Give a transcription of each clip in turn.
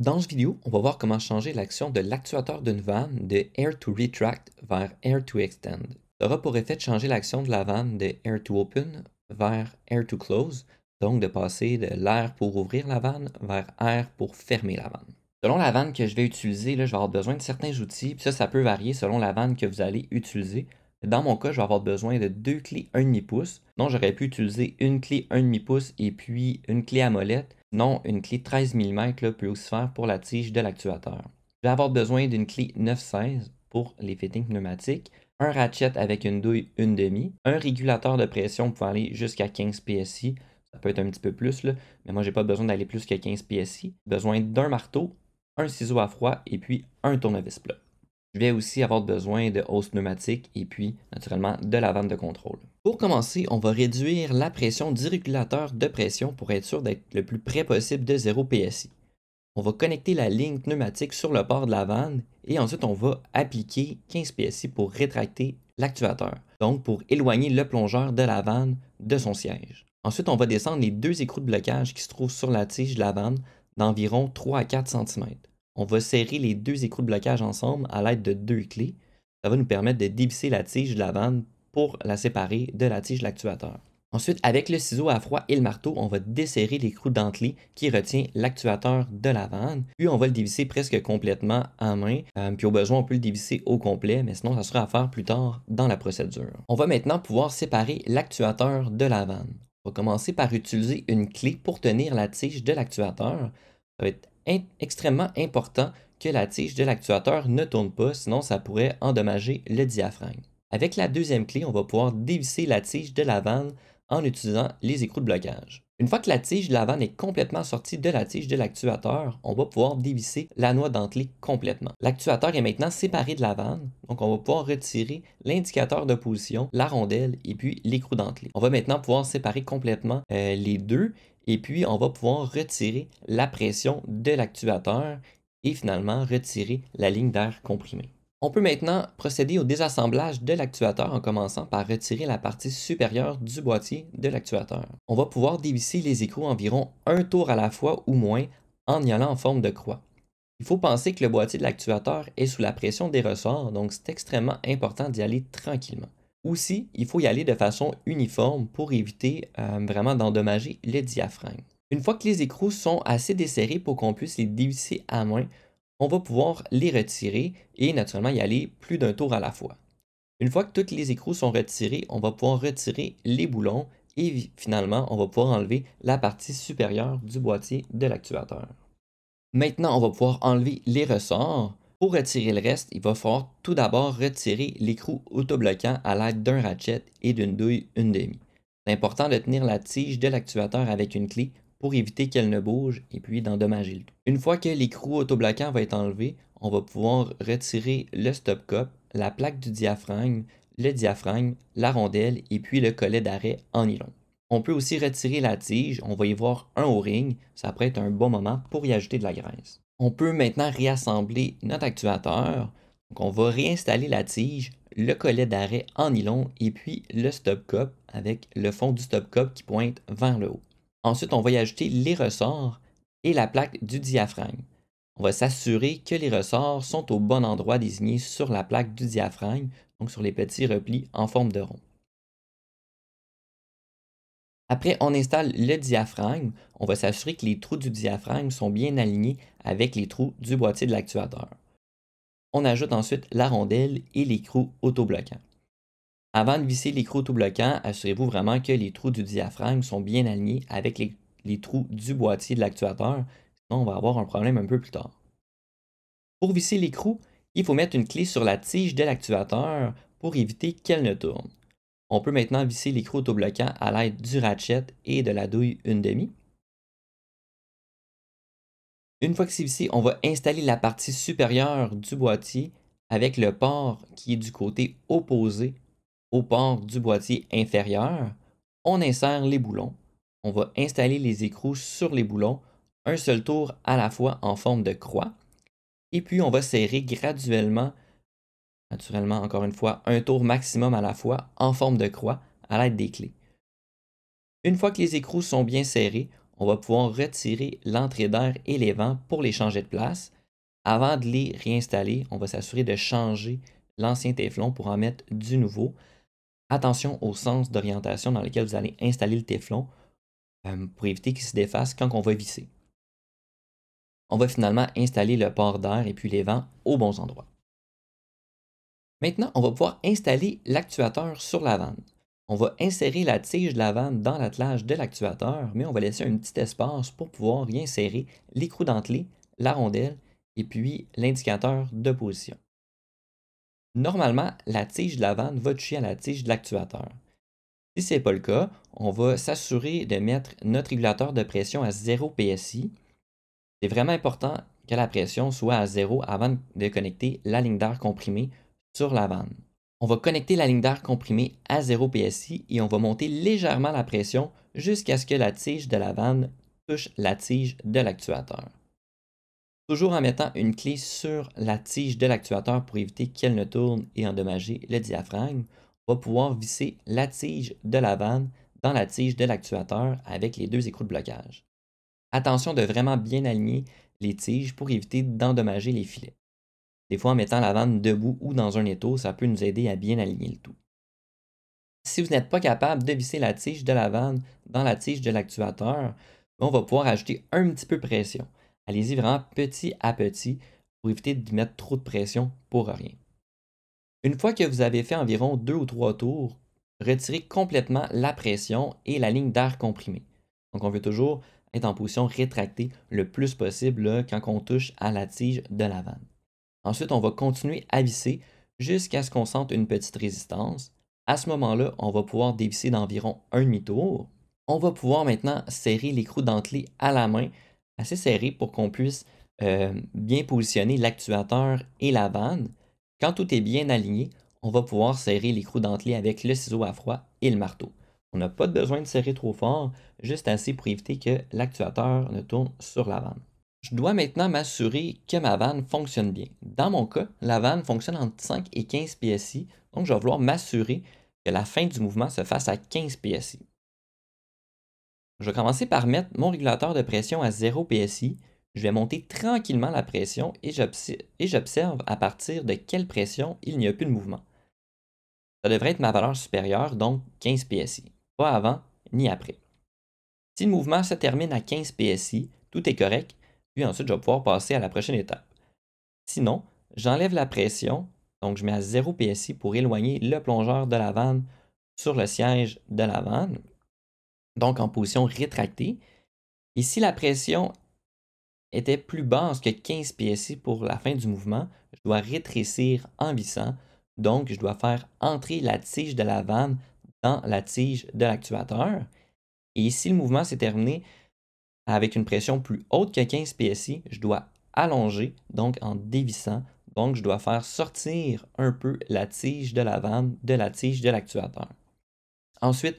Dans cette vidéo, on va voir comment changer l'action de l'actuateur d'une vanne de Air to Retract vers Air to Extend. Ça aura pour effet de changer l'action de la vanne de Air to Open vers Air to Close, donc de passer de l'air pour ouvrir la vanne vers air pour fermer la vanne. Selon la vanne que je vais utiliser, je vais avoir besoin de certains outils, ça, ça peut varier selon la vanne que vous allez utiliser. Dans mon cas, je vais avoir besoin de deux clés 1,5 pouce. dont j'aurais pu utiliser une clé 1,5 pouce et puis une clé à molette non, une clé 13 mm là, peut aussi faire pour la tige de l'actuateur. Je vais avoir besoin d'une clé 9-16 pour les fittings pneumatiques, un ratchet avec une douille 1,5, un régulateur de pression pour aller jusqu'à 15 PSI, ça peut être un petit peu plus, là, mais moi j'ai pas besoin d'aller plus que 15 PSI, besoin d'un marteau, un ciseau à froid et puis un tournevis plat. Je vais aussi avoir besoin de hausse pneumatique et puis naturellement de la vanne de contrôle. Pour commencer, on va réduire la pression du régulateur de pression pour être sûr d'être le plus près possible de 0 PSI. On va connecter la ligne pneumatique sur le bord de la vanne et ensuite on va appliquer 15 PSI pour rétracter l'actuateur, donc pour éloigner le plongeur de la vanne de son siège. Ensuite, on va descendre les deux écrous de blocage qui se trouvent sur la tige de la vanne d'environ 3 à 4 cm. On va serrer les deux écrous de blocage ensemble à l'aide de deux clés. Ça va nous permettre de dévisser la tige de la vanne pour la séparer de la tige de l'actuateur. Ensuite, avec le ciseau à froid et le marteau, on va desserrer l'écrou dentelé qui retient l'actuateur de la vanne, puis on va le dévisser presque complètement à main, euh, puis au besoin on peut le dévisser au complet, mais sinon ça sera à faire plus tard dans la procédure. On va maintenant pouvoir séparer l'actuateur de la vanne. On va commencer par utiliser une clé pour tenir la tige de l'actuateur. Ça va être extrêmement important que la tige de l'actuateur ne tourne pas, sinon ça pourrait endommager le diaphragme. Avec la deuxième clé, on va pouvoir dévisser la tige de la vanne en utilisant les écrous de blocage. Une fois que la tige de la vanne est complètement sortie de la tige de l'actuateur, on va pouvoir dévisser la noix dentelée complètement. L'actuateur est maintenant séparé de la vanne, donc on va pouvoir retirer l'indicateur de position, la rondelle et puis l'écrou dentelé. On va maintenant pouvoir séparer complètement euh, les deux et puis, on va pouvoir retirer la pression de l'actuateur et finalement retirer la ligne d'air comprimée. On peut maintenant procéder au désassemblage de l'actuateur en commençant par retirer la partie supérieure du boîtier de l'actuateur. On va pouvoir dévisser les écrous environ un tour à la fois ou moins en y allant en forme de croix. Il faut penser que le boîtier de l'actuateur est sous la pression des ressorts, donc c'est extrêmement important d'y aller tranquillement. Aussi, il faut y aller de façon uniforme pour éviter euh, vraiment d'endommager le diaphragme. Une fois que les écrous sont assez desserrés pour qu'on puisse les dévisser à main, on va pouvoir les retirer et naturellement y aller plus d'un tour à la fois. Une fois que toutes les écrous sont retirés, on va pouvoir retirer les boulons et finalement, on va pouvoir enlever la partie supérieure du boîtier de l'actuateur. Maintenant, on va pouvoir enlever les ressorts pour retirer le reste, il va falloir tout d'abord retirer l'écrou autobloquant à l'aide d'un ratchet et d'une douille une C'est important de tenir la tige de l'actuateur avec une clé pour éviter qu'elle ne bouge et puis d'endommager le tout. Une fois que l'écrou autobloquant va être enlevé, on va pouvoir retirer le stop-cop, la plaque du diaphragme, le diaphragme, la rondelle et puis le collet d'arrêt en nylon. On peut aussi retirer la tige, on va y voir un o-ring, ça pourrait être un bon moment pour y ajouter de la graisse on peut maintenant réassembler notre actuateur. Donc on va réinstaller la tige, le collet d'arrêt en nylon et puis le stop-cop avec le fond du stop-cop qui pointe vers le haut. Ensuite, on va y ajouter les ressorts et la plaque du diaphragme. On va s'assurer que les ressorts sont au bon endroit désigné sur la plaque du diaphragme, donc sur les petits replis en forme de rond. Après, on installe le diaphragme. On va s'assurer que les trous du diaphragme sont bien alignés avec les trous du boîtier de l'actuateur. On ajoute ensuite la rondelle et l'écrou autobloquant. Avant de visser l'écrou autobloquant, assurez-vous vraiment que les trous du diaphragme sont bien alignés avec les, trous du boîtier de l'actuateur, sinon on va avoir un problème un peu plus tard. Pour visser l'écrou, il faut mettre une clé sur la tige de l'actuateur pour éviter qu'elle ne tourne. On peut maintenant visser l'écrou autobloquant à l'aide du ratchet et de la douille 1,5. Une fois que c'est vissé, on va installer la partie supérieure du boîtier avec le port qui est du côté opposé au port du boîtier inférieur. On insère les boulons. On va installer les écrous sur les boulons, un seul tour à la fois en forme de croix. Et puis on va serrer graduellement Naturellement, encore une fois, un tour maximum à la fois en forme de croix à l'aide des clés. Une fois que les écrous sont bien serrés, on va pouvoir retirer l'entrée d'air et les vents pour les changer de place. Avant de les réinstaller, on va s'assurer de changer l'ancien téflon pour en mettre du nouveau. Attention au sens d'orientation dans lequel vous allez installer le téflon euh, pour éviter qu'il se défasse quand on va visser. On va finalement installer le port d'air et puis les vents aux bons endroits. Maintenant, on va pouvoir installer l'actuateur sur la vanne. On va insérer la tige de la vanne dans l'attelage de l'actuateur, mais on va laisser un petit espace pour pouvoir y insérer l'écrou dentelé, la rondelle et puis l'indicateur de position. Normalement, la tige de la vanne va toucher à la tige de l'actuateur. Si ce n'est pas le cas, on va s'assurer de mettre notre régulateur de pression à 0 PSI. C'est vraiment important que la pression soit à 0 avant de connecter la ligne d'air comprimée sur la vanne. On va connecter la ligne d'air comprimée à 0 PSI et on va monter légèrement la pression jusqu'à ce que la tige de la vanne touche la tige de l'actuateur. Toujours en mettant une clé sur la tige de l'actuateur pour éviter qu'elle ne tourne et endommager le diaphragme, on va pouvoir visser la tige de la vanne dans la tige de l'actuateur avec les deux écrous de blocage. Attention de vraiment bien aligner les tiges pour éviter d'endommager les filets. Des fois, en mettant la vanne debout ou dans un étau, ça peut nous aider à bien aligner le tout. Si vous n'êtes pas capable de visser la tige de la vanne dans la tige de l'actuateur, ben, on va pouvoir ajouter un petit peu de pression. Allez-y vraiment petit à petit pour éviter de mettre trop de pression pour rien. Une fois que vous avez fait environ deux ou trois tours, retirez complètement la pression et la ligne d'air comprimée. Donc on veut toujours être en position rétractée le plus possible quand on touche à la tige de la vanne. Ensuite, on va continuer à visser jusqu'à ce qu'on sente une petite résistance. À ce moment-là, on va pouvoir dévisser d'environ un demi-tour. On va pouvoir maintenant serrer l'écrou dentelé à la main, assez serré pour qu'on puisse euh, bien positionner l'actuateur et la vanne. Quand tout est bien aligné, on va pouvoir serrer l'écrou dentelé avec le ciseau à froid et le marteau. On n'a pas besoin de serrer trop fort, juste assez pour éviter que l'actuateur ne tourne sur la vanne. Je dois maintenant m'assurer que ma vanne fonctionne bien. Dans mon cas, la vanne fonctionne entre 5 et 15 PSI, donc je vais vouloir m'assurer que la fin du mouvement se fasse à 15 PSI. Je vais commencer par mettre mon régulateur de pression à 0 PSI. Je vais monter tranquillement la pression et j'observe à partir de quelle pression il n'y a plus de mouvement. Ça devrait être ma valeur supérieure, donc 15 PSI. Pas avant ni après. Si le mouvement se termine à 15 PSI, tout est correct puis ensuite, je vais pouvoir passer à la prochaine étape. Sinon, j'enlève la pression, donc je mets à 0 PSI pour éloigner le plongeur de la vanne sur le siège de la vanne, donc en position rétractée. Et si la pression était plus basse que 15 PSI pour la fin du mouvement, je dois rétrécir en vissant, donc je dois faire entrer la tige de la vanne dans la tige de l'actuateur. Et si le mouvement s'est terminé avec une pression plus haute que 15 PSI, je dois allonger, donc en dévissant. Donc, je dois faire sortir un peu la tige de la vanne de la tige de l'actuateur. Ensuite,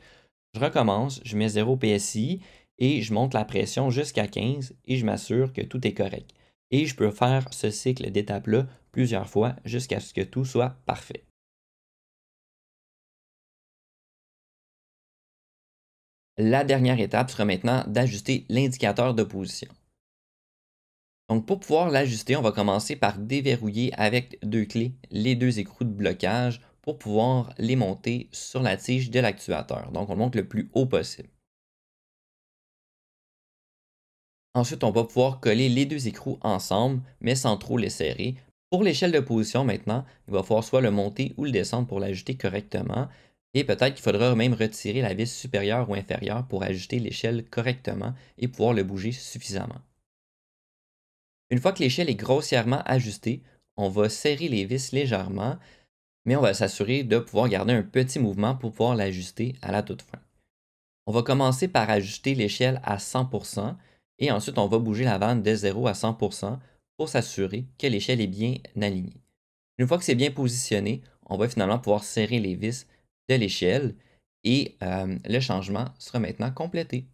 je recommence, je mets 0 PSI et je monte la pression jusqu'à 15 et je m'assure que tout est correct. Et je peux faire ce cycle d'étapes-là plusieurs fois jusqu'à ce que tout soit parfait. La dernière étape sera maintenant d'ajuster l'indicateur de position. Donc pour pouvoir l'ajuster, on va commencer par déverrouiller avec deux clés les deux écrous de blocage pour pouvoir les monter sur la tige de l'actuateur. Donc on monte le plus haut possible. Ensuite, on va pouvoir coller les deux écrous ensemble, mais sans trop les serrer. Pour l'échelle de position maintenant, il va falloir soit le monter ou le descendre pour l'ajuster correctement, et peut-être qu'il faudra même retirer la vis supérieure ou inférieure pour ajuster l'échelle correctement et pouvoir le bouger suffisamment. Une fois que l'échelle est grossièrement ajustée, on va serrer les vis légèrement, mais on va s'assurer de pouvoir garder un petit mouvement pour pouvoir l'ajuster à la toute fin. On va commencer par ajuster l'échelle à 100% et ensuite on va bouger la vanne de 0 à 100% pour s'assurer que l'échelle est bien alignée. Une fois que c'est bien positionné, on va finalement pouvoir serrer les vis l'échelle et euh, le changement sera maintenant complété.